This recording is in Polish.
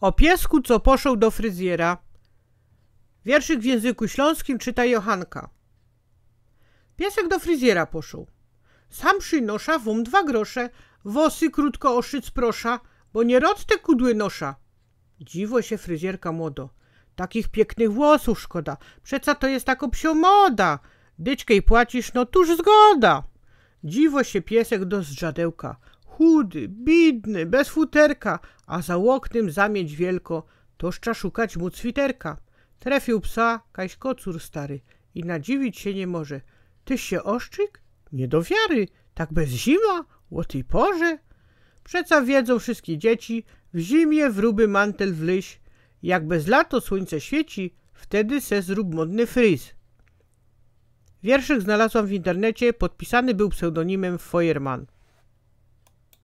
O piesku, co poszedł do fryzjera. Wierszyk w języku śląskim czyta Johanka. Piesek do fryzjera poszedł. Sam przynosza wum dwa grosze, wosy krótko oszyc prosza, bo nie rod te kudły nosza. Dziwo się fryzjerka młodo. Takich pięknych włosów szkoda. Przeca to jest tako psio moda. i płacisz, no tuż zgoda. Dziwo się piesek do zrzadełka chudy, bidny, bez futerka, a za łoknem zamieć wielko, szcza szukać mu cwiterka. Trefił psa kaś kocur stary i nadziwić się nie może. Tyś się oszczyk? Nie do wiary, tak bez zima, o tej porze. Przeca wiedzą wszystkie dzieci, w zimie wróby mantel wlyś, Jak bez lato słońce świeci, wtedy se zrób modny fryz. Wierszyk znalazłam w internecie, podpisany był pseudonimem Feuermann.